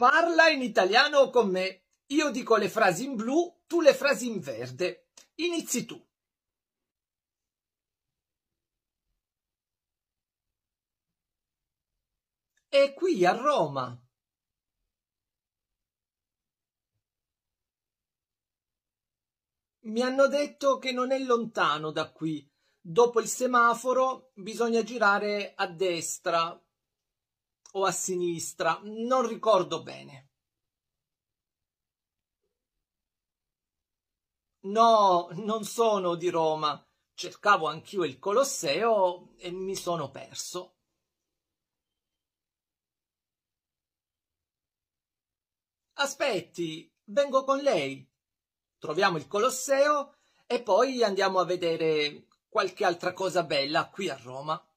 Parla in italiano con me. Io dico le frasi in blu, tu le frasi in verde. Inizi tu. È qui a Roma. Mi hanno detto che non è lontano da qui. Dopo il semaforo bisogna girare a destra o a sinistra, non ricordo bene. No, non sono di Roma. Cercavo anch'io il Colosseo e mi sono perso. Aspetti, vengo con lei. Troviamo il Colosseo e poi andiamo a vedere qualche altra cosa bella qui a Roma.